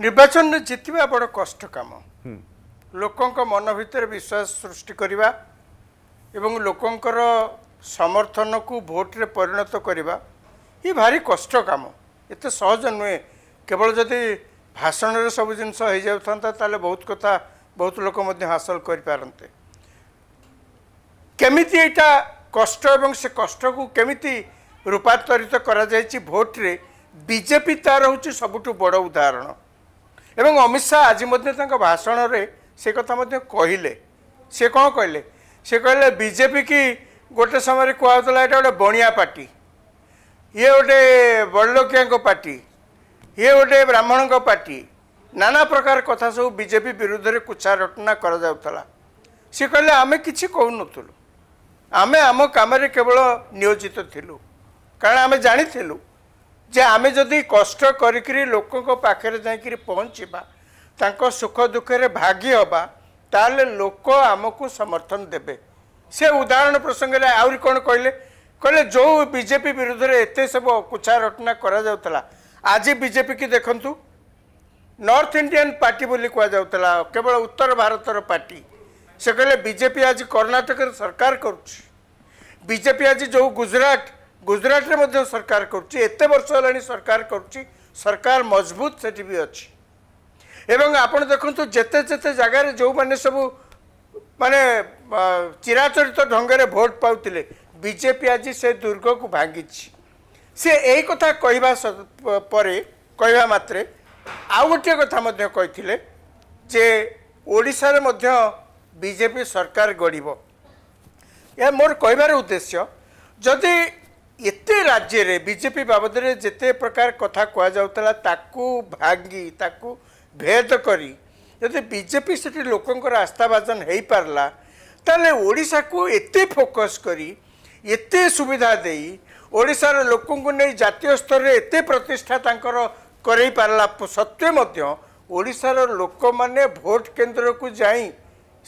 ନିର୍ବାଚନ ଜିତିବା ବଡ଼ କଷ୍ଟ କାମ ଲୋକଙ୍କ ମନ ଭିତରେ ବିଶ୍ୱାସ ସୃଷ୍ଟି କରିବା ଏବଂ ଲୋକଙ୍କର ସମର୍ଥନକୁ ଭୋଟରେ ପରିଣତ କରିବା ଇଏ ଭାରି କଷ୍ଟ କାମ ଏତେ ସହଜ ନୁହେଁ କେବଳ ଯଦି ଭାଷଣରେ ସବୁ ଜିନିଷ ହେଇଯାଉଥାନ୍ତା ତାହେଲେ ବହୁତ କଥା ବହୁତ ଲୋକ ମଧ୍ୟ ହାସଲ କରିପାରନ୍ତେ କେମିତି ଏଇଟା କଷ୍ଟ ଏବଂ ସେ କଷ୍ଟକୁ କେମିତି ରୂପାନ୍ତରିତ କରାଯାଇଛି ଭୋଟରେ ବିଜେପି ତା'ର ହେଉଛି ସବୁଠୁ ବଡ଼ ଉଦାହରଣ ଏବଂ ଅମିତ ଶାହ ଆଜି ମଧ୍ୟ ତାଙ୍କ ଭାଷଣରେ ସେ କଥା ମଧ୍ୟ କହିଲେ ସେ କ'ଣ କହିଲେ ସେ କହିଲେ ବିଜେପି କି ଗୋଟେ ସମୟରେ କୁହାଯାଉଥିଲା ଏଇଟା ଗୋଟେ ବଣିଆ ପାର୍ଟି ଇଏ ଗୋଟେ ବଡ଼ଲୋକିଆଙ୍କ ପାର୍ଟି ଇଏ ଗୋଟେ ବ୍ରାହ୍ମଣଙ୍କ ପାର୍ଟି ନାନା ପ୍ରକାର କଥା ସବୁ ବିଜେପି ବିରୁଦ୍ଧରେ କୁଚା ରଟନା କରାଯାଉଥିଲା ସେ କହିଲେ ଆମେ କିଛି କହୁନଥିଲୁ ଆମେ ଆମ କାମରେ କେବଳ ନିୟୋଜିତ ଥିଲୁ କାରଣ ଆମେ ଜାଣିଥିଲୁ ଯେ ଆମେ ଯଦି କଷ୍ଟ କରିକିରି ଲୋକଙ୍କ ପାଖରେ ଯାଇକିରି ପହଞ୍ଚିବା ତାଙ୍କ ସୁଖ ଦୁଃଖରେ ଭାଗି ହେବା ତାହେଲେ ଲୋକ ଆମକୁ ସମର୍ଥନ ଦେବେ ସେ ଉଦାହରଣ ପ୍ରସଙ୍ଗରେ ଆହୁରି କ'ଣ କହିଲେ କହିଲେ ଯେଉଁ ବିଜେପି ବିରୁଦ୍ଧରେ ଏତେ ସବୁ ଅକୁଛା ରଟନା କରାଯାଉଥିଲା ଆଜି ବିଜେପି କି ଦେଖନ୍ତୁ ନର୍ଥ ଇଣ୍ଡିଆନ୍ ପାର୍ଟି ବୋଲି କୁହାଯାଉଥିଲା କେବଳ ଉତ୍ତର ଭାରତର ପାର୍ଟି ସେ କହିଲେ ବିଜେପି ଆଜି କର୍ଣ୍ଣାଟକରେ ସରକାର କରୁଛି ବିଜେପି ଆଜି ଯେଉଁ ଗୁଜୁରାଟ ଗୁଜୁରାଟରେ ମଧ୍ୟ ସରକାର କରୁଛି ଏତେ ବର୍ଷ ହେଲାଣି ସରକାର କରୁଛି ସରକାର ମଜବୁତ ସେଠି ବି ଅଛି ଏବଂ ଆପଣ ଦେଖନ୍ତୁ ଯେତେ ଯେତେ ଜାଗାରେ ଯେଉଁମାନେ ସବୁ ମାନେ ଚିରାଚରିତ ଢଙ୍ଗରେ ଭୋଟ ପାଉଥିଲେ ବିଜେପି ଆଜି ସେ ଦୁର୍ଗକୁ ଭାଙ୍ଗିଛି ସେ ଏଇ କଥା କହିବା ପରେ କହିବା ମାତ୍ରେ ଆଉ ଗୋଟିଏ କଥା ମଧ୍ୟ କହିଥିଲେ ଯେ ଓଡ଼ିଶାରେ ମଧ୍ୟ ବିଜେପି ସରକାର ଗଢ଼ିବ ଏହା ମୋର କହିବାର ଉଦ୍ଦେଶ୍ୟ ଯଦି ରାଜ୍ୟରେ ବିଜେପି ବାବଦରେ ଯେତେ ପ୍ରକାର କଥା କୁହାଯାଉଥିଲା ତାକୁ ଭାଙ୍ଗି ତାକୁ ଭେଦ କରି ଯଦି ବିଜେପି ସେଠି ଲୋକଙ୍କର ଆସ୍ଥାଭାଜନ ହୋଇପାରିଲା ତାହେଲେ ଓଡ଼ିଶାକୁ ଏତେ ଫୋକସ୍ କରି ଏତେ ସୁବିଧା ଦେଇ ଓଡ଼ିଶାର ଲୋକଙ୍କୁ ନେଇ ଜାତୀୟ ସ୍ତରରେ ଏତେ ପ୍ରତିଷ୍ଠା ତାଙ୍କର କରାଇପାରିଲା ସତ୍ତ୍ୱେ ମଧ୍ୟ ଓଡ଼ିଶାର ଲୋକମାନେ ଭୋଟ କେନ୍ଦ୍ରକୁ ଯାଇ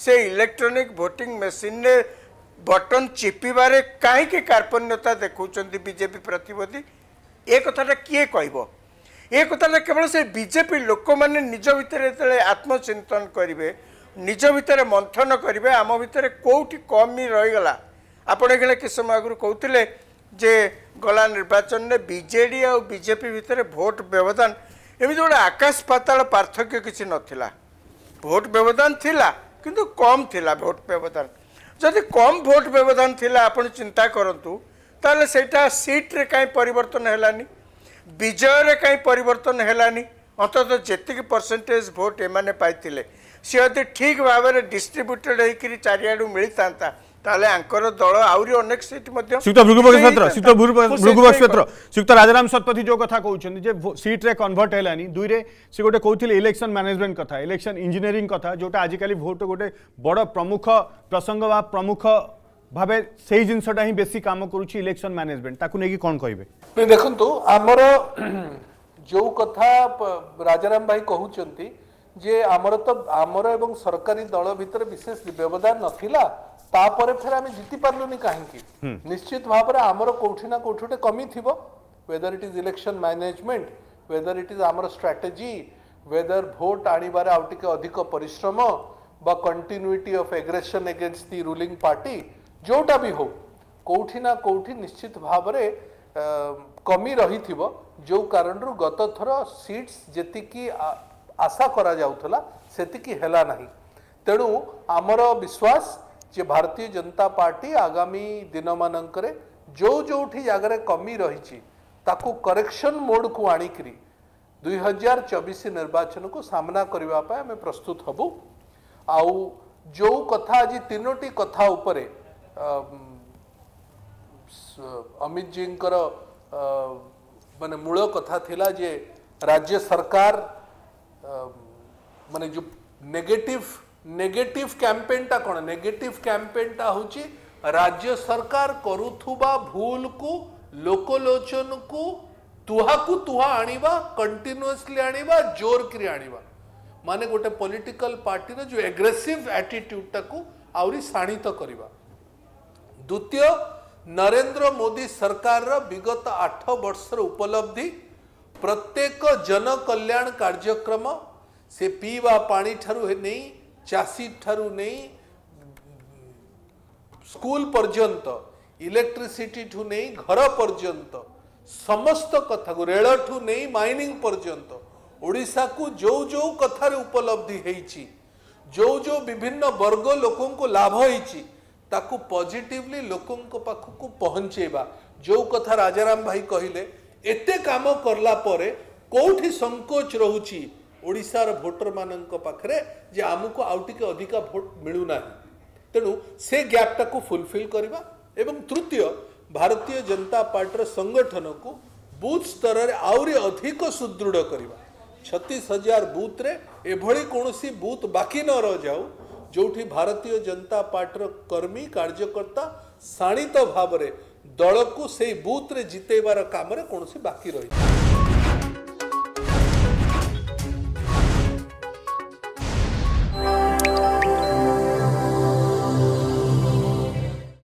ସେ ଇଲେକ୍ଟ୍ରୋନିକ୍ ଭୋଟିଂ ମେସିନ୍ରେ বটন চিপিবারে কাহিকি কার্পণ্যতা দেখুছেন বিজেপি প্রতবাদী এ কথাটা কিয়ে কহব এ কথাটা কেবল সে বিজেপি লোক মানে নিজ ভিতরে যেতে আত্মচিন্তন করবে নিজ ভিতরে মন্থন করবে আম ভিতরে কোটি কমি রইগলা আপন এখানে কিছু সময় আগর কৌলে যে গলা নির্বাচনে বিজেডি আউ বিজেপি ভিতরে ভোট ব্যবধান এমনি গোটে আকাশ পাতাল পার্থক্য কিছু নথিলা ভোট ব্যবধান লা কিন্তু কম লা ভোট ব্যবধান ଯଦି କମ୍ ଭୋଟ୍ ବ୍ୟବଧାନ ଥିଲା ଆପଣ ଚିନ୍ତା କରନ୍ତୁ ତାହେଲେ ସେଇଟା ସିଟ୍ରେ କାହିଁ ପରିବର୍ତ୍ତନ ହେଲାନି ବିଜୟରେ କାହିଁ ପରିବର୍ତ୍ତନ ହେଲାନି ଅନ୍ତତଃ ଯେତିକି ପରସେଣ୍ଟେଜ୍ ଭୋଟ୍ ଏମାନେ ପାଇଥିଲେ ସିଏ ଯଦି ଠିକ୍ ଭାବରେ ଡିଷ୍ଟ୍ରିବ୍ୟୁଟେଡ଼୍ ହେଇକିରି ଚାରିଆଡ଼ୁ ମିଳିଥାନ୍ତା ताले अंकर दल आउरी अनेक सीट मध्ये सुक्त भृगुपक क्षेत्र सुक्त भृगुपक क्षेत्र सुक्त राजाराम सतपथी जो कथा कहउछन जे सीट रे कन्वर्ट हेलानी दुई रे से गोटे कहउथिले इलेक्शन मैनेजमेंट कथा इलेक्शन इंजिनियरिंग कथा जोटा आजिकाली वोट गोटे बडो प्रमुख प्रसंग बा काम भाई कहउछंती जे आमर त एवं सरकारी दल भीतर विशेष व्यवधान नथिला तापर फिर आम जीति पार्लुनि कहीं निश्चित भाव में आमर कौटि कौटि गोटे कमी थी whether it is election management whether it is आम स्ट्राटेजी वेदर भोट आणवे आगे अधिक परिश्रम continuity of aggression against the ruling party जोटा भी हो कौटिना कौटि निश्चित भाव कमी रही थी जो कारण गत थर सीट्स जी आशा करा कराला से तेणु आमर विश्वास જે ભારતીય જનતા પાર્ટી આગામી દિନମାନଙ୍କରେ ଯେଉଁ ଯେଉଁଠି ଜାଗାରେ କମି ରହିଛି ତାକୁ କରେକ୍ସନ୍ ମୋଡ଼କୁ ଆଣିକରି ଦୁଇ ହଜାର ଚବିଶ ନିର୍ବାଚନକୁ ସାମ୍ନା କରିବା ପାଇଁ ଆମେ ପ୍ରସ୍ତୁତ ହେବୁ ଆଉ ଯେଉଁ କଥା ଆଜି ତିନୋଟି କଥା ଉପରେ ଅମିତ ଜୀଙ୍କର ମାନେ ମୂଳ କଥା ଥିଲା ଯେ ରାଜ୍ୟ ସରକାର ମାନେ ଯେଉଁ ନେଗେଟିଭ୍ ନେଗେଟିଭ୍ କ୍ୟାମ୍ପେନ୍ଟା କ'ଣ ନେଗେଟିଭ୍ କ୍ୟାମ୍ପେନ୍ଟା ହେଉଛି ରାଜ୍ୟ ସରକାର କରୁଥିବା ଭୁଲକୁ ଲୋକଲୋଚନକୁ ତୁହାକୁ ତୁହା ଆଣିବା କଣ୍ଟିନ୍ୟୁଅସଲି ଆଣିବା ଜୋରକିରି ଆଣିବା ମାନେ ଗୋଟେ ପଲିଟିକାଲ ପାର୍ଟିର ଯେଉଁ ଏଗ୍ରେସିଭ୍ ଆଟିଟ୍ୟୁଡ଼୍ଟାକୁ ଆହୁରି ଶାଣିତ କରିବା ଦ୍ୱିତୀୟ ନରେନ୍ଦ୍ର ମୋଦି ସରକାରର ବିଗତ ଆଠ ବର୍ଷର ଉପଲବ୍ଧି ପ୍ରତ୍ୟେକ ଜନକଲ୍ୟାଣ କାର୍ଯ୍ୟକ୍ରମ ସେ ପିଇବା ପାଣିଠାରୁ ନେଇ ଚାଷୀ ଠାରୁ ନେଇ ସ୍କୁଲ ପର୍ଯ୍ୟନ୍ତ ଇଲେକ୍ଟ୍ରିସିଟି ଠୁ ନେଇ ଘର ପର୍ଯ୍ୟନ୍ତ ସମସ୍ତ କଥାକୁ ରେଳଠୁ ନେଇ ମାଇନିଂ ପର୍ଯ୍ୟନ୍ତ ଓଡ଼ିଶାକୁ ଯେଉଁ ଯେଉଁ କଥାରେ ଉପଲବ୍ଧି ହେଇଛି ଯେଉଁ ଯେଉଁ ବିଭିନ୍ନ ବର୍ଗ ଲୋକଙ୍କୁ ଲାଭ ହେଇଛି ତାକୁ ପଜିଟିଭଲି ଲୋକଙ୍କ ପାଖକୁ ପହଞ୍ଚେଇବା ଯେଉଁ କଥା ରାଜାରାମ ଭାଇ କହିଲେ ଏତେ କାମ କଲା ପରେ କେଉଁଠି ସଙ୍କୋଚ ରହୁଛି ओडार भोटर मानते जे आमको आउटे अधिका भोट मिलूना तेणु से गैपटा को फुलफिल करने तृतीय भारतीय जनता पार्टी संगठन को बुथ स्तर में आहरी अधिक सुदृढ़ करने छतीस हजार बूथ रही कौन सी बूथ बाकी न रह जाऊ जो भारतीय जनता पार्टी कर्मी कार्यकर्ता शाणित भाव दल को से बुथ्रे जितेबार कम कौन बाकी रही